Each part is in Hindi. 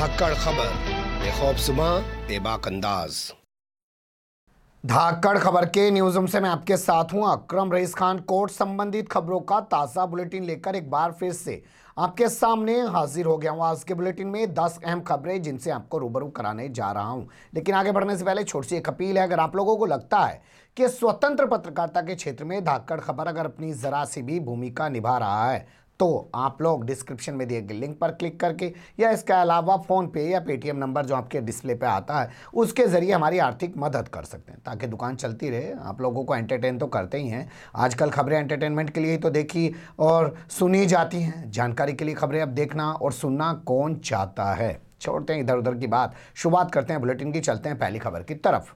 धाकड़ खबर बेखौफ सुबह बेबाक अंदाज धाकड़ खबर के न्यूज रूम से मैं आपके साथ हूं अक्रम रईस खान कोर्ट संबंधित खबरों का ताज़ा बुलेटिन लेकर एक बार फिर से आपके सामने हाजिर हो गया हूं आज के बुलेटिन में 10 अहम खबरें जिनसे आपको रूबरू कराने जा रहा हूं लेकिन आगे बढ़ने से पहले छोटी सी एक अपील है अगर आप लोगों को लगता है कि स्वतंत्र पत्रकारिता के क्षेत्र में धाकड़ खबर अगर अपनी जरा सी भी भूमिका निभा रहा है तो आप लोग डिस्क्रिप्शन में दिए गए लिंक पर क्लिक करके या इसके अलावा फ़ोनपे या पेटीएम नंबर जो आपके डिस्प्ले पे आता है उसके ज़रिए हमारी आर्थिक मदद कर सकते हैं ताकि दुकान चलती रहे आप लोगों को एंटरटेन तो करते ही हैं आजकल खबरें एंटरटेनमेंट के लिए ही तो देखी और सुनी जाती हैं जानकारी के लिए खबरें अब देखना और सुनना कौन चाहता है छोड़ते हैं इधर उधर की बात शुरुआत करते हैं बुलेटिन की चलते हैं पहली खबर की तरफ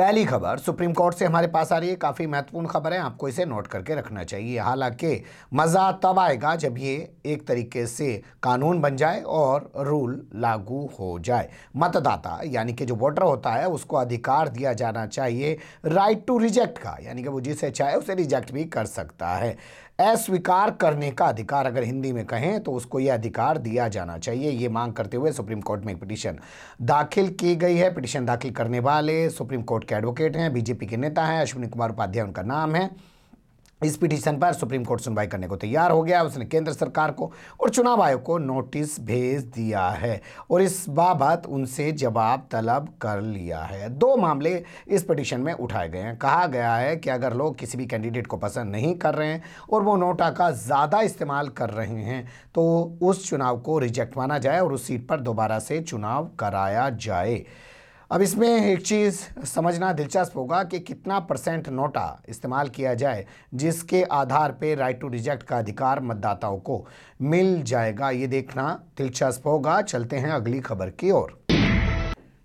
पहली खबर सुप्रीम कोर्ट से हमारे पास आ रही है काफ़ी महत्वपूर्ण खबर है आपको इसे नोट करके रखना चाहिए हालांकि मज़ा तब आएगा जब ये एक तरीके से कानून बन जाए और रूल लागू हो जाए मतदाता यानी कि जो वोटर होता है उसको अधिकार दिया जाना चाहिए राइट टू रिजेक्ट का यानी कि वो जिसे चाहे उसे रिजेक्ट भी कर सकता है अस्वीकार करने का अधिकार अगर हिंदी में कहें तो उसको यह अधिकार दिया जाना चाहिए ये मांग करते हुए सुप्रीम कोर्ट में एक पिटीशन दाखिल की गई है पिटीशन दाखिल करने वाले सुप्रीम कोर्ट के एडवोकेट हैं बीजेपी के नेता हैं अश्विनी कुमार उपाध्याय उनका नाम है इस पिटीशन पर सुप्रीम कोर्ट सुनवाई करने को तैयार हो गया उसने केंद्र सरकार को और चुनाव आयोग को नोटिस भेज दिया है और इस बाबत उनसे जवाब तलब कर लिया है दो मामले इस पिटीशन में उठाए गए हैं कहा गया है कि अगर लोग किसी भी कैंडिडेट को पसंद नहीं कर रहे हैं और वो नोटा का ज़्यादा इस्तेमाल कर रहे हैं तो उस चुनाव को रिजेक्ट माना जाए और उस सीट पर दोबारा से चुनाव कराया जाए अब इसमें एक चीज़ समझना दिलचस्प होगा कि कितना परसेंट नोटा इस्तेमाल किया जाए जिसके आधार पे राइट टू रिजेक्ट का अधिकार मतदाताओं को मिल जाएगा ये देखना दिलचस्प होगा चलते हैं अगली खबर की ओर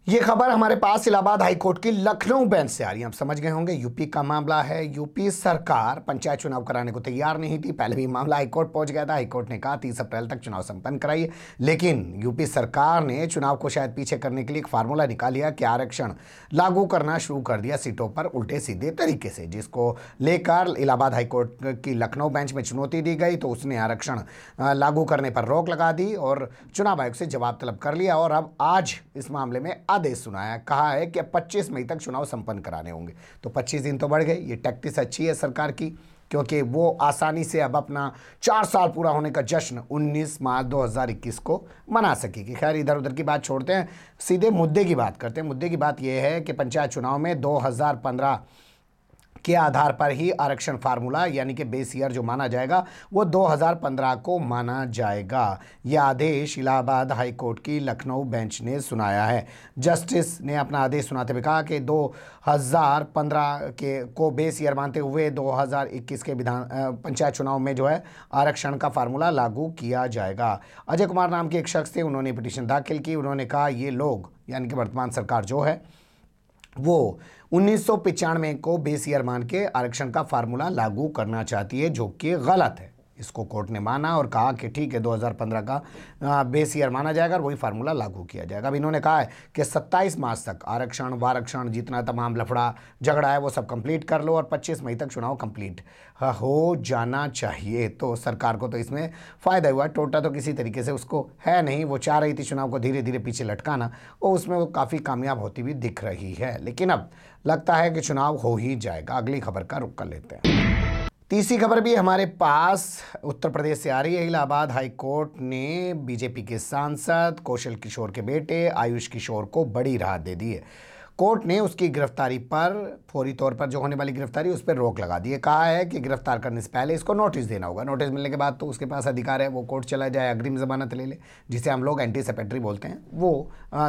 ये खबर हमारे पास इलाहाबाद हाईकोर्ट की लखनऊ बेंच से आ रही है आप समझ गए होंगे यूपी का मामला है यूपी सरकार पंचायत चुनाव कराने को तैयार नहीं थी पहले भी मामला हाईकोर्ट पहुंच गया था हाईकोर्ट ने कहा तीस अप्रैल तक चुनाव संपन्न कराइए लेकिन यूपी सरकार ने चुनाव को शायद पीछे करने के लिए एक फार्मूला निकाल लिया कि आरक्षण लागू करना शुरू कर दिया सीटों पर उल्टे सीधे तरीके से जिसको लेकर इलाहाबाद हाईकोर्ट की लखनऊ बेंच में चुनौती दी गई तो उसने आरक्षण लागू करने पर रोक लगा दी और चुनाव आयोग से जवाब तलब कर लिया और अब आज इस मामले में आदेश सुनाया कहा है कि अब पच्चीस मई तक चुनाव संपन्न कराने होंगे तो पच्चीस दिन तो बढ़ गए ये टैक्टिस अच्छी है सरकार की क्योंकि वो आसानी से अब अपना चार साल पूरा होने का जश्न 19 मार्च 2021 को मना सकेगी खैर इधर उधर की बात छोड़ते हैं सीधे मुद्दे की बात करते हैं मुद्दे की बात यह है कि पंचायत चुनाव में 2015 के आधार पर ही आरक्षण फार्मूला यानी कि बेस ईयर जो माना जाएगा वो 2015 को माना जाएगा यह आदेश इलाहाबाद हाई कोर्ट की लखनऊ बेंच ने सुनाया है जस्टिस ने अपना आदेश सुनाते हुए कहा कि 2015 के को बेस ईयर मानते हुए 2021 के विधान पंचायत चुनाव में जो है आरक्षण का फार्मूला लागू किया जाएगा अजय कुमार नाम के एक शख्स थे उन्होंने पिटिशन दाखिल की उन्होंने कहा ये लोग यानी कि वर्तमान सरकार जो है वो उन्नीस को बेस ईयर मान के आरक्षण का फार्मूला लागू करना चाहती है जो कि गलत है इसको कोर्ट ने माना और कहा कि ठीक है 2015 का बेस ईयर माना जाएगा और वही फार्मूला लागू किया जाएगा अब इन्होंने कहा है कि 27 मार्च तक आरक्षण वारक्षण जितना तमाम लफड़ा झगड़ा है वो सब कंप्लीट कर लो और 25 मई तक चुनाव कंप्लीट हो जाना चाहिए तो सरकार को तो इसमें फ़ायदा हुआ टोटा तो किसी तरीके से उसको है नहीं वो चाह रही थी चुनाव को धीरे धीरे पीछे लटकाना और उसमें वो काफ़ी कामयाब होती हुई दिख रही है लेकिन अब लगता है कि चुनाव हो ही जाएगा अगली खबर का रुख कर लेते हैं तीसरी खबर भी हमारे पास उत्तर प्रदेश से आ रही है इलाहाबाद हाई कोर्ट ने बीजेपी के सांसद कौशल किशोर के बेटे आयुष किशोर को बड़ी राहत दे दी है कोर्ट ने उसकी गिरफ्तारी पर फौरी तौर पर जो होने वाली गिरफ्तारी उस पर रोक लगा दी है कहा है कि गिरफ्तार करने से पहले इसको नोटिस देना होगा नोटिस मिलने के बाद तो उसके पास अधिकार है वो कोर्ट चला जाए अग्रिम जमानत ले ले जिसे हम लोग एंटीसेपेटरी बोलते हैं वो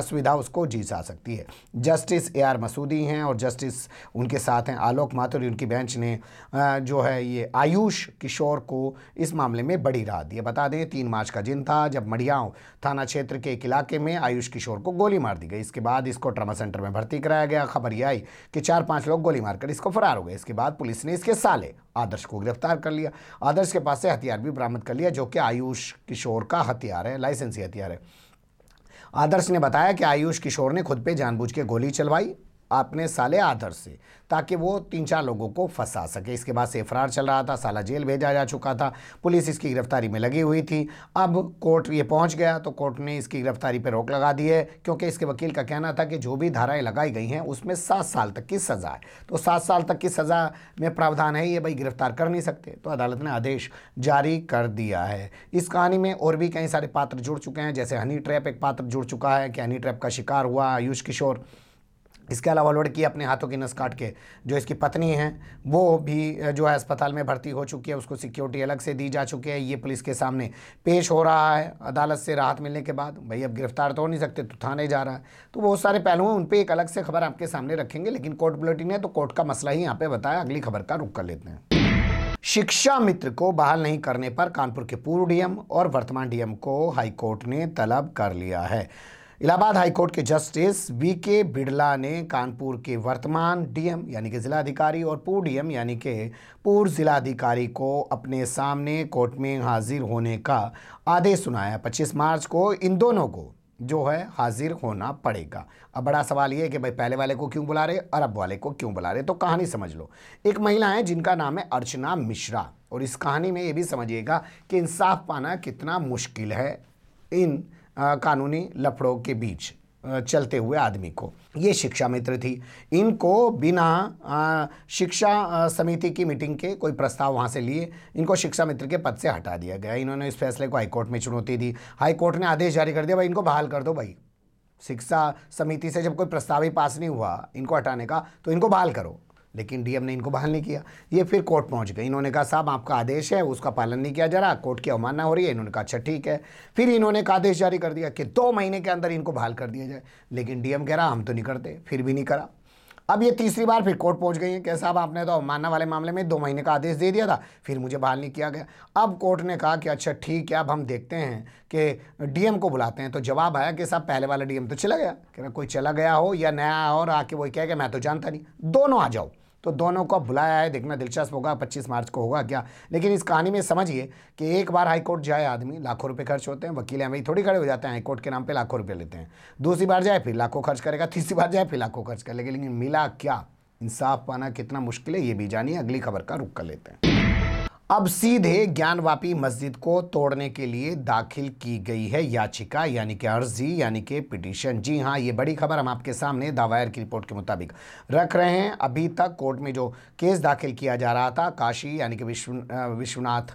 सुविधा उसको जी जा सकती है जस्टिस ए आर मसूदी हैं और जस्टिस उनके साथ हैं आलोक माथुरी उनकी बेंच ने जो है ये आयुष किशोर को इस मामले में बड़ी राहत दी है बता दें तीन मार्च का दिन था जब मढ़ियाओं थाना क्षेत्र के एक इलाके में आयुष किशोर को गोली मार दी गई इसके बाद इसको ट्रामा सेंटर में भर्ती भर्ती कराया गया खबर यह आई कि चार पांच लोग गोली मारकर इसको फरार हो गए इसके बाद पुलिस ने इसके साले आदर्श को गिरफ्तार कर लिया आदर्श के पास से हथियार भी बरामद कर लिया जो कि आयुष किशोर का हथियार है लाइसेंसी हथियार है आदर्श ने बताया कि आयुष किशोर ने खुद पे जानबूझ के गोली चलवाई अपने साले आदर से ताकि वो तीन चार लोगों को फंसा सके इसके बाद से फरार चल रहा था साला जेल भेजा जा चुका था पुलिस इसकी गिरफ्तारी में लगी हुई थी अब कोर्ट ये पहुंच गया तो कोर्ट ने इसकी गिरफ्तारी पर रोक लगा दी है क्योंकि इसके वकील का कहना था कि जो भी धाराएं लगाई गई हैं उसमें सात साल तक की सज़ा है तो सात साल तक की सज़ा में प्रावधान है ये भाई गिरफ्तार कर नहीं सकते तो अदालत ने आदेश जारी कर दिया है इस कहानी में और भी कई सारे पात्र जुड़ चुके हैं जैसे हनी ट्रैप एक पात्र जुड़ चुका है कि हनी ट्रैप का शिकार हुआ आयुष किशोर इसके अलावा लड़की अपने हाथों की नस काट के जो इसकी पत्नी है वो भी जो है अस्पताल में भर्ती हो चुकी है उसको सिक्योरिटी अलग से दी जा चुकी है ये पुलिस के सामने पेश हो रहा है अदालत से राहत मिलने के बाद भाई अब गिरफ्तार तो हो नहीं सकते तो थाने जा रहा है तो बहुत सारे पहलू हैं उन पर एक अलग से खबर आपके सामने रखेंगे लेकिन कोर्ट बुलेटिन है तो कोर्ट का मसला ही यहाँ पर बताया अगली खबर का रुख कर लेते हैं शिक्षा मित्र को बहाल नहीं करने पर कानपुर के पूर्व डीएम और वर्तमान डीएम को हाईकोर्ट ने तलब कर लिया है इलाहाबाद हाईकोर्ट के जस्टिस वी के बिड़ला ने कानपुर के वर्तमान डीएम यानी कि जिलाधिकारी और पूर्व डीएम यानी कि पूर्व जिलाधिकारी को अपने सामने कोर्ट में हाजिर होने का आदेश सुनाया 25 मार्च को इन दोनों को जो है हाजिर होना पड़ेगा अब बड़ा सवाल ये है कि भाई पहले वाले को क्यों बुला रहे अरब वाले को क्यों बुला रहे तो कहानी समझ लो एक महिला है जिनका नाम है अर्चना मिश्रा और इस कहानी में ये भी समझिएगा कि इंसाफ पाना कितना मुश्किल है इन कानूनी लफड़ों के बीच चलते हुए आदमी को ये शिक्षा मित्र थी इनको बिना शिक्षा समिति की मीटिंग के कोई प्रस्ताव वहाँ से लिए इनको शिक्षा मित्र के पद से हटा दिया गया इन्होंने इस फैसले को हाईकोर्ट में चुनौती दी हाईकोर्ट ने आदेश जारी कर दिया भाई इनको बहाल कर दो भाई शिक्षा समिति से जब कोई प्रस्ताव ही पास नहीं हुआ इनको हटाने का तो इनको बहाल करो लेकिन डीएम ने इनको बहाल नहीं किया ये फिर कोर्ट पहुंच गए इन्होंने कहा साहब आपका आदेश है उसका पालन नहीं किया जा रहा कोर्ट की अवमानना हो रही है इन्होंने कहा अच्छा ठीक है फिर इन्होंने एक आदेश जारी कर दिया कि दो महीने के अंदर इनको बहाल कर दिया जाए लेकिन डीएम कह रहा हम तो नहीं करते फिर भी नहीं करा अब ये तीसरी बार फिर कोर्ट पहुंच गई है क्या साहब आपने तो अवमानना वाले मामले में दो महीने का आदेश दे दिया था फिर मुझे बहाल नहीं किया गया अब कोर्ट ने कहा कि अच्छा ठीक है अब हम देखते हैं कि डीएम को बुलाते हैं तो जवाब आया कि साहब पहले वाला डीएम तो चला गया कह रहा कोई चला गया हो या नया और आके वही कह गया मैं तो जानता नहीं दोनों आ जाओ तो दोनों को बुलाया है देखना दिलचस्प होगा पच्चीस मार्च को होगा क्या लेकिन इस कहानी में समझिए कि एक बार हाईकोर्ट जाए आदमी लाखों रुपये खर्च होते हैं वकील हमें थोड़ी खड़े हो जाते हैं हाईकोर्ट के नाम पर लाखों रुपये लेते हैं दूसरी बार जाए फिर लाखों खर्च करेगा तीसरी बार जाए फिर लाखों खर्च करेगा लेकिन मिला क्या इंसाफ पाना कितना मुश्किल है ये भी जानिए अगली खबर का रुख कर लेते हैं अब सीधे ज्ञानवापी मस्जिद को तोड़ने के लिए दाखिल की गई है याचिका यानी कि अर्जी यानी कि पिटीशन जी हाँ ये बड़ी खबर हम आपके सामने दावायर की रिपोर्ट के मुताबिक रख रहे हैं अभी तक कोर्ट में जो केस दाखिल किया जा रहा था काशी यानी कि विश्व विश्वनाथ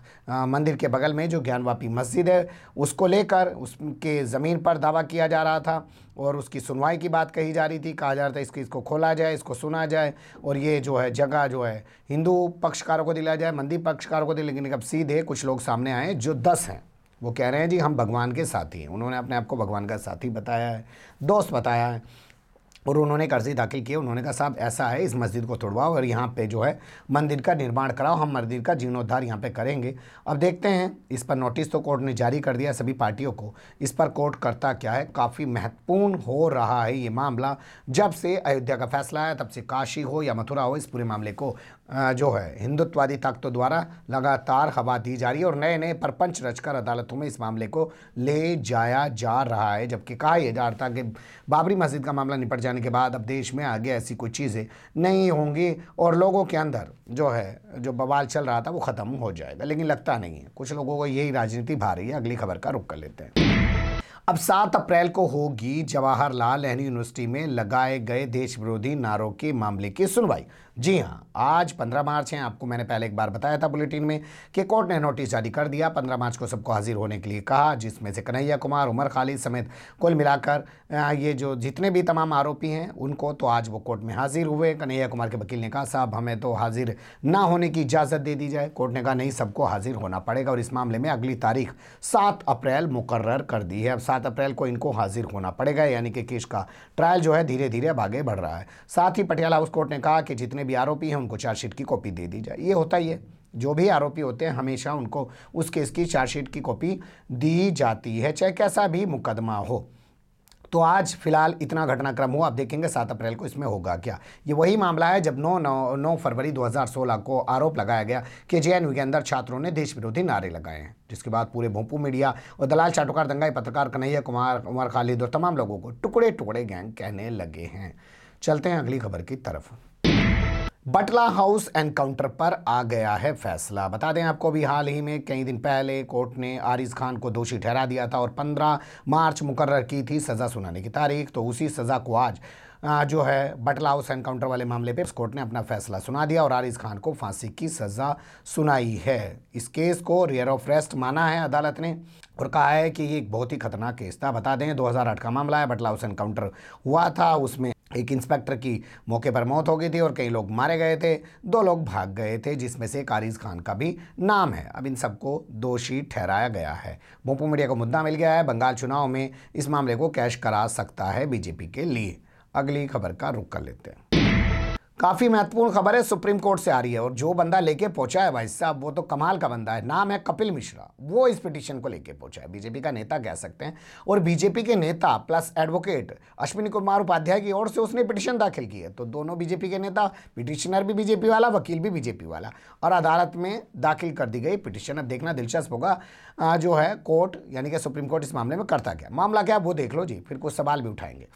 मंदिर के बगल में जो ज्ञानवापी मस्जिद है उसको लेकर उसके ज़मीन पर दावा किया जा रहा था और उसकी सुनवाई की बात कही जा रही थी कहा जा रहा था इसकी इसको खोला जाए इसको सुना जाए और ये जो है जगह जो है हिंदू पक्षकारों को दिलाया जाए मंदी पक्षकारों को दिल लेकिन अब सीधे कुछ लोग सामने आए जो दस हैं वो कह रहे हैं जी हम भगवान के साथी हैं उन्होंने अपने आप को भगवान का साथी बताया है दोस्त बताया है और उन्होंने एक अर्ज़ी दाखिल किया उन्होंने कहा साहब ऐसा है इस मस्जिद को तोड़वाओ और यहाँ पे जो है मंदिर का निर्माण कराओ हम मंदिर का जीर्णोद्धार यहाँ पे करेंगे अब देखते हैं इस पर नोटिस तो कोर्ट ने जारी कर दिया सभी पार्टियों को इस पर कोर्ट करता क्या है काफ़ी महत्वपूर्ण हो रहा है ये मामला जब से अयोध्या का फैसला आया तब से काशी हो या मथुरा हो इस पूरे मामले को जो है हिंदुत्ववादी ताकतों द्वारा लगातार हवा दी जा रही है और नए नए परपंच रचकर अदालतों में इस मामले को ले जाया जा रहा है जबकि कहा यह जा रहा था कि बाबरी मस्जिद का मामला निपट जाने के बाद अब देश में आगे ऐसी कोई चीज़ें नहीं होंगी और लोगों के अंदर जो है जो बवाल चल रहा था वो ख़त्म हो जाएगा लेकिन लगता नहीं है कुछ लोगों को यही राजनीति भा रही है अगली खबर का रुख कर लेते हैं अब सात अप्रैल को होगी जवाहरलाल नेहरू यूनिवर्सिटी में लगाए गए देश विरोधी नारों के मामले की सुनवाई जी हाँ आज 15 मार्च है आपको मैंने पहले एक बार बताया था बुलेटिन में कि कोर्ट ने नोटिस जारी कर दिया 15 मार्च को सबको हाजिर होने के लिए कहा जिसमें से कन्हैया कुमार उमर खालिद समेत कुल मिलाकर ये जो जितने भी तमाम आरोपी हैं उनको तो आज वो कोर्ट में हाजिर हुए कन्हैया कुमार के वकील ने कहा साहब हमें तो हाजिर ना होने की इजाज़त दे दी जाए कोर्ट ने कहा नहीं सबको हाजिर होना पड़ेगा और इस मामले में अगली तारीख सात अप्रैल मुकर्र कर दी है अब सात अप्रैल को इनको हाजिर होना पड़ेगा यानी कि केस का ट्रायल जो है धीरे धीरे अब आगे बढ़ रहा है साथ ही पटियाला हाउस कोर्ट ने कहा कि जितने भी आरोपी हैं उनको चार्जशीट की कॉपी दे दी जाए ये होता ही है जो भी आरोपी होते हैं हमेशा उनको उस केस की चार्जशीट की कॉपी दी जाती है चाहे कैसा भी मुकदमा हो तो आज फिलहाल इतना घटनाक्रम हुआ आप देखेंगे सात अप्रैल को इसमें होगा क्या ये वही मामला है जब 9 नौ नौ फरवरी 2016 को आरोप लगाया गया कि जे के अंदर छात्रों ने देश विरोधी नारे लगाए हैं जिसके बाद पूरे भोपू मीडिया और दलाल चाटुकार दंगाई पत्रकार कन्हैया कुमार उमर खालिद और तमाम लोगों को टुकड़े टुकड़े गैंग कहने लगे हैं चलते हैं अगली खबर की तरफ बटला हाउस एनकाउंटर पर आ गया है फैसला बता दें आपको अभी हाल ही में कई दिन पहले कोर्ट ने आरिज खान को दोषी ठहरा दिया था और 15 मार्च मुकर्र की थी सज़ा सुनाने की तारीख तो उसी सज़ा को आज जो है बटला हाउस एनकाउंटर वाले मामले पर कोर्ट ने अपना फैसला सुना दिया और आरिज खान को फांसी की सज़ा सुनाई है इस केस को रियर ऑफ रेस्ट माना है अदालत ने और कहा है कि ये एक बहुत ही खतरनाक केस था बता दें 2008 का मामला है बटला हाउस एनकाउंटर हुआ था उसमें एक इंस्पेक्टर की मौके पर मौत हो गई थी और कई लोग मारे गए थे दो लोग भाग गए थे जिसमें से कारिज खान का भी नाम है अब इन सबको दोषी ठहराया गया है भोपू मीडिया को मुद्दा मिल गया है बंगाल चुनाव में इस मामले को कैश करा सकता है बीजेपी के लिए अगली खबर का रुख कर लेते हैं काफ़ी महत्वपूर्ण खबर है सुप्रीम कोर्ट से आ रही है और जो बंदा लेके पहुंचा है भाई साहब वो तो कमाल का बंदा है नाम है कपिल मिश्रा वो इस पिटीशन को लेके पहुंचा है बीजेपी का नेता कह सकते हैं और बीजेपी के नेता प्लस एडवोकेट अश्विनी कुमार उपाध्याय की ओर से उसने पिटीशन दाखिल की है तो दोनों बीजेपी के नेता पिटिशनर भी बीजेपी वाला वकील भी बीजेपी वाला और अदालत में दाखिल कर दी गई पिटिशन अब देखना दिलचस्प होगा जो है कोर्ट यानी कि सुप्रीम कोर्ट इस मामले में करता क्या मामला क्या वो देख लो जी फिर कुछ सवाल भी उठाएंगे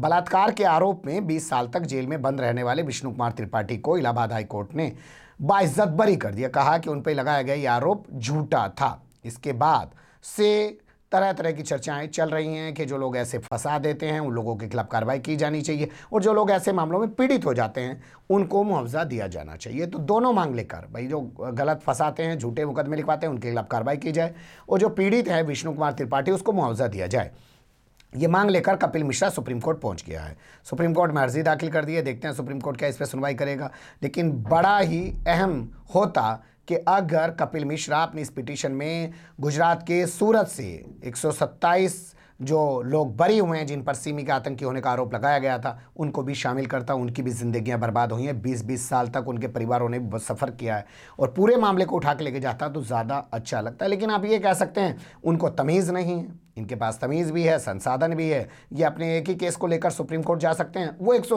बलात्कार के आरोप में 20 साल तक जेल में बंद रहने वाले विष्णु कुमार त्रिपाठी को इलाहाबाद हाईकोर्ट ने बाइज्जत बरी कर दिया कहा कि उन पर लगाया गया ये आरोप झूठा था इसके बाद से तरह तरह की चर्चाएं चल रही हैं कि जो लोग ऐसे फंसा देते हैं उन लोगों के खिलाफ कार्रवाई की जानी चाहिए और जो लोग ऐसे मामलों में पीड़ित हो जाते हैं उनको मुआवजा दिया जाना चाहिए तो दोनों मांग लेकर भाई जो गलत फंसाते हैं झूठे मुकदमे लिखवाते हैं उनके खिलाफ कार्रवाई की जाए और जो पीड़ित है विष्णु कुमार त्रिपाठी उसको मुआवजा दिया जाए ये मांग लेकर कपिल मिश्रा सुप्रीम कोर्ट पहुंच गया है सुप्रीम कोर्ट में अर्जी दाखिल कर दी है देखते हैं सुप्रीम कोर्ट क्या इस पर सुनवाई करेगा लेकिन बड़ा ही अहम होता कि अगर कपिल मिश्रा अपनी इस पिटिशन में गुजरात के सूरत से एक जो लोग बरी हुए हैं जिन पर सीमी के आतंकी होने का आरोप लगाया गया था उनको भी शामिल करता हूँ उनकी भी ज़िंदगियाँ बर्बाद हुई हैं बीस बीस साल तक उनके परिवारों ने भी सफ़र किया है और पूरे मामले को उठा के लेके जाता तो ज़्यादा अच्छा लगता है लेकिन आप ये कह सकते हैं उनको तमीज़ नहीं है इनके पास तमीज़ भी है संसाधन भी है ये अपने एक ही केस को लेकर सुप्रीम कोर्ट जा सकते हैं वो एक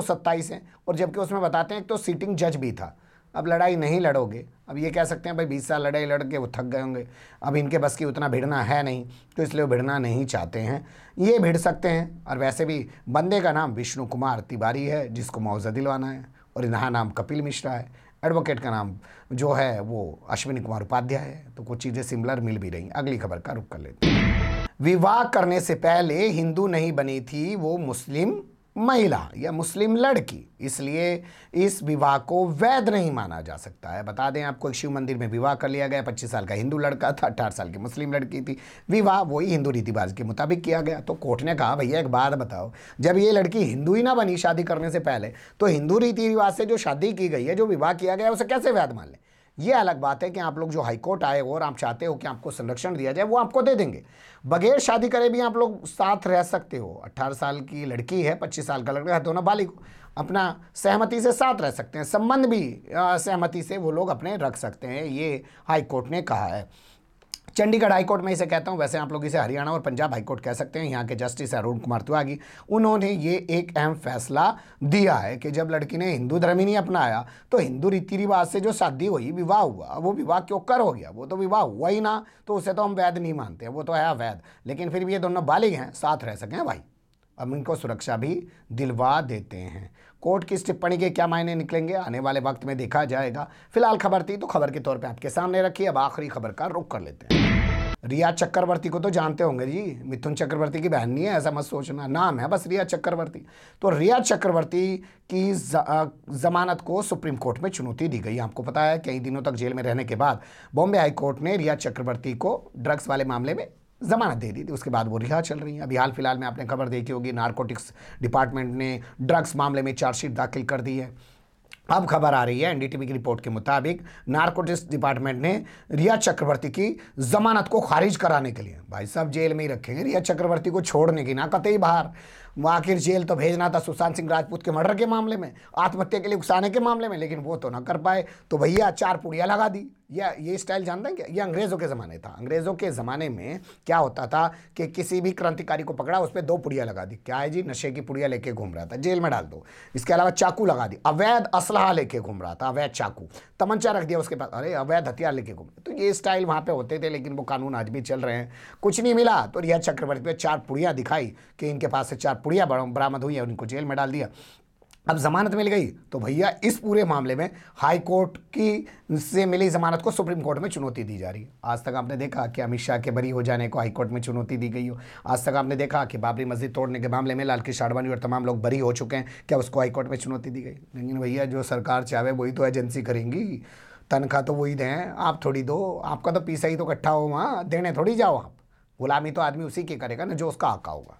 है और जबकि उसमें बताते हैं एक तो सीटिंग जज भी था अब लड़ाई नहीं लड़ोगे अब ये कह सकते हैं भाई बीस साल लड़ाई लड़ के वो थक गए होंगे अब इनके बस की उतना भिड़ना है नहीं तो इसलिए वो भिड़ना नहीं चाहते हैं ये भिड़ सकते हैं और वैसे भी बंदे का नाम विष्णु कुमार तिवारी है जिसको मुआवजा दिलवाना है और इनहा नाम कपिल मिश्रा है एडवोकेट का नाम जो है वो अश्विनी कुमार उपाध्याय है तो कुछ चीज़ें सिमिलर मिल भी रही अगली खबर का रुख कर लेते हैं विवाह करने से पहले हिंदू नहीं बनी थी वो मुस्लिम महिला या मुस्लिम लड़की इसलिए इस विवाह को वैध नहीं माना जा सकता है बता दें आपको एक शिव मंदिर में विवाह कर लिया गया पच्चीस साल का हिंदू लड़का था अठारह साल की मुस्लिम लड़की थी विवाह वही हिंदू रिवाज के मुताबिक किया गया तो कोर्ट ने कहा भैया एक बात बताओ जब ये लड़की हिंदू ही ना बनी शादी करने से पहले तो हिंदू रीति रिवाज से जो शादी की गई है जो विवाह किया गया उसे कैसे वैध मान लें ये अलग बात है कि आप लोग जो हाईकोर्ट आए हो और आप चाहते हो कि आपको संरक्षण दिया जाए वो आपको दे देंगे बगैर शादी करे भी आप लोग साथ रह सकते हो अट्ठारह साल की लड़की है पच्चीस साल का लड़का है दोनों बालिक अपना सहमति से साथ रह सकते हैं संबंध भी सहमति से वो लोग अपने रख सकते हैं ये हाई कोर्ट ने कहा है चंडीगढ़ हाईकोर्ट में इसे कहता हूँ वैसे आप लोग इसे हरियाणा और पंजाब हाईकोर्ट कह सकते हैं यहाँ के जस्टिस अरुण कुमार त्यागी उन्होंने ये एक अहम फैसला दिया है कि जब लड़की ने हिंदू धर्म ही नहीं अपनाया तो हिंदू रीति रिवाज से जो शादी हुई विवाह हुआ वो विवाह क्यों कर हो गया वो तो विवाह हुआ ही ना तो उसे तो हम वैध नहीं मानते वो तो है अवैध लेकिन फिर भी ये दोनों बालिग हैं साथ रह सकें भाई अब इनको सुरक्षा भी दिलवा देते हैं कोर्ट की इस टिप्पणी के क्या मायने निकलेंगे आने वाले वक्त में देखा जाएगा फिलहाल खबर थी तो खबर के तौर पर आपके सामने रखी अब आखिरी खबर का रुख कर लेते हैं रिया चक्रवर्ती को तो जानते होंगे जी मिथुन चक्रवर्ती की बहन नहीं है ऐसा मत सोचना नाम है बस रिया चक्रवर्ती तो रिया चक्रवर्ती की जमानत को सुप्रीम कोर्ट में चुनौती दी गई आपको पता है कई दिनों तक जेल में रहने के बाद बॉम्बे हाई कोर्ट ने रिया चक्रवर्ती को ड्रग्स वाले मामले में ज़मानत दे दी थी उसके बाद वो रिहा चल रही हैं अभी हाल फिलहाल में आपने खबर देखी होगी नारकोटिक्स डिपार्टमेंट ने ड्रग्स मामले में चार्जशीट दाखिल कर दी है अब खबर आ रही है एनडीटीवी की रिपोर्ट के मुताबिक नारकोटिक्स डिपार्टमेंट ने रिया चक्रवर्ती की जमानत को खारिज कराने के लिए भाई साहब जेल में ही रखेंगे रिया चक्रवर्ती को छोड़ने की ना कतई बाहर आखिर जेल तो भेजना था सुशांत सिंह राजपूत के मर्डर के मामले में आत्महत्या के लिए उकसाने के मामले में लेकिन वो तो ना कर पाए तो भैया चार पुड़िया लगा दी या ये स्टाइल जानते हैं क्या ये अंग्रेज़ों के ज़माने था अंग्रेज़ों के ज़माने में क्या होता था कि किसी भी क्रांतिकारी को पकड़ा उस पर दो पुड़िया लगा दी क्या है जी नशे की पुड़िया लेके घूम रहा था जेल में डाल दो इसके अलावा चाकू लगा दी अवैध असलहा लेके घूम रहा था अवैध चाकू तमंचा रख दिया उसके पास अरे अवैध हथियार लेके घूम तो ये स्टाइल वहाँ पर होते थे लेकिन वो कानून आज भी चल रहे हैं कुछ नहीं मिला तो रिया चक्रवर्ती पर चार पुड़िया दिखाई कि इनके पास से चार पुड़िया बरामद हुई है उनको जेल में डाल दिया अब जमानत मिल गई तो भैया इस पूरे मामले में हाई कोर्ट की से मिली जमानत को सुप्रीम कोर्ट में चुनौती दी जा रही है आज तक आपने देखा कि अमित शाह के बरी हो जाने को हाई कोर्ट में चुनौती दी गई हो आज तक आपने देखा कि बाबरी मस्जिद तोड़ने के मामले में लालकृष्ण आडवाणी और तमाम लोग बरी हो चुके हैं क्या उसको हाई कोर्ट में चुनौती दी गई लेकिन भैया जो सरकार चाहे वही तो एजेंसी करेंगी तनख्वाह तो वही दें आप थोड़ी दो आपका तो पीसा ही तो इकट्ठा हो वहाँ देने थोड़ी जाओ आप गुलामी तो आदमी उसी के करेगा ना जो उसका आका होगा